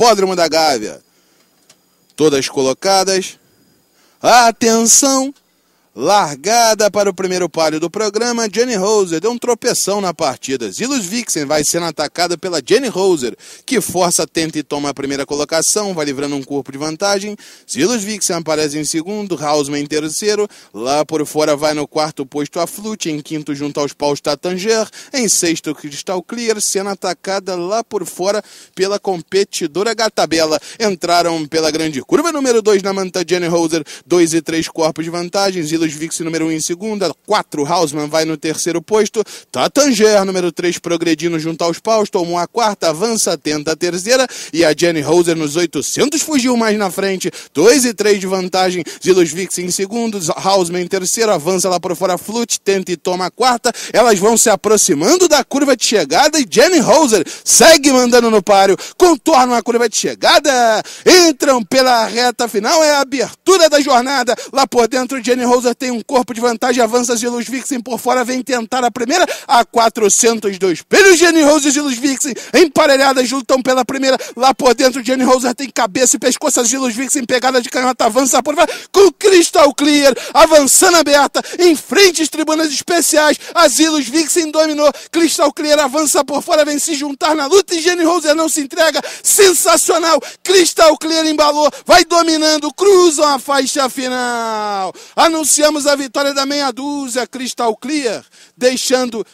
Hipódromo da Gávea. Todas colocadas. Atenção! Largada para o primeiro palio do programa, Jenny Roser deu um tropeção na partida. Zilus Vixen vai sendo atacada pela Jenny Roser, que força, tenta e toma a primeira colocação, vai livrando um corpo de vantagem. Zilus Vixen aparece em segundo, Hausman em terceiro. Lá por fora vai no quarto posto a Flute, em quinto junto aos paus Tatanger, em sexto Crystal Clear, sendo atacada lá por fora pela competidora Gatabela. Entraram pela grande curva número 2 na manta Jenny Roser, 2 e 3 corpos de vantagem. Milos Vix, número 1 um em segunda. 4, Hausmann vai no terceiro posto. Tatanger, número 3, progredindo junto aos paus. Tomou a quarta, avança, tenta a terceira. E a Jenny Hoser nos 800 fugiu mais na frente. 2 e 3 de vantagem. Zilos Vix em segundo. Hausmann em terceiro. Avança lá para fora. Flute tenta e toma a quarta. Elas vão se aproximando da curva de chegada. E Jenny Hoser segue mandando no páreo. Contornam a curva de chegada. Entram pela reta final. É a abertura da jornada. Lá por dentro, Jenny Hoser tem um corpo de vantagem, avança Ilus Vixen por fora, vem tentar a primeira a 402. Pelo Jenny Rose e Ilus Vixen, emparelhadas, lutam pela primeira. Lá por dentro, Jenny Rose tem cabeça e pescoço, Ilus Vixen, pegada de canhota, avança por fora, com Crystal Clear, avançando aberta em frente às tribunas especiais, as Ilus Vixen dominou, Crystal Clear avança por fora, vem se juntar na luta e Jenny Rose não se entrega, sensacional, Crystal Clear embalou, vai dominando, cruzam a faixa final, anuncia anunciamos a vitória da meia dúzia Crystal Clear, deixando